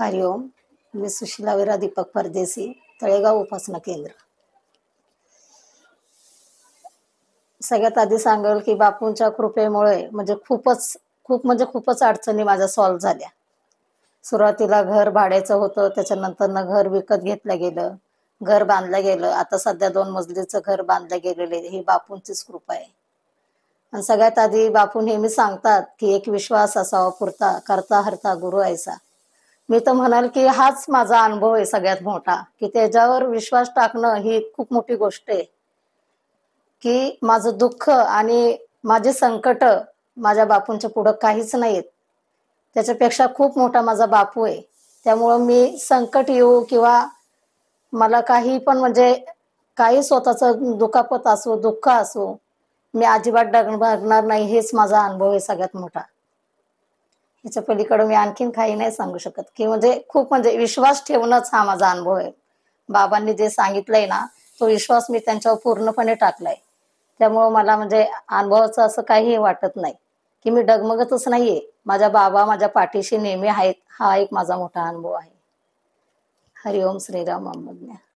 हरिओम मी सुशीला विरा दीपक परदेसी तळेगाव उपासना केंद्र सगळ्यात आधी सांगेल की बापूंच्या कृपेमुळे म्हणजे खूपच खूप म्हणजे खूपच अडचणी माझ्या सॉल्व्ह झाल्या सुरुवातीला घर भाड्याचं होतं त्याच्यानंतरनं घर विकत घेतलं गेलं घर बांधलं गेलं आता सध्या दोन मजलीचं घर बांधलं गेलेलं ही बापूंचीच कृपा आहे आणि सगळ्यात आधी बापू नेहमी सांगतात की एक विश्वास असावा पुरता करता हरता गुरु ऐसा मी तर म्हणाल की हाच माझा अनुभव आहे सगळ्यात मोठा की त्याच्यावर विश्वास टाकणं ही खूप मोठी गोष्ट आहे की माझं दुःख आणि माझे संकट माझ्या बापूंच्या पुढं काहीच नाहीत त्याच्यापेक्षा खूप मोठा माझा बापू आहे त्यामुळं मी संकट येऊ किंवा मला काही पण म्हणजे काही स्वतःचं दुखापत असो दुःख असो मी अजिबात डगणार नाही हेच माझा अनुभव आहे सगळ्यात मोठा त्याच्या पलीकडे मी आणखीन काही नाही सांगू शकत की म्हणजे खूप म्हणजे विश्वास ठेवूनच हा माझा अनुभव आहे बाबांनी जे सांगितलंय ना तो विश्वास मी त्यांच्यावर पूर्णपणे टाकलाय त्यामुळं मला म्हणजे अनुभवाचं असं काही वाटत नाही की मी डगमगतच नाहीये माझ्या बाबा माझ्या पाठीशी नेहमी आहेत हा एक माझा मोठा अनुभव आहे हरिओम श्रीराम अहमदन्या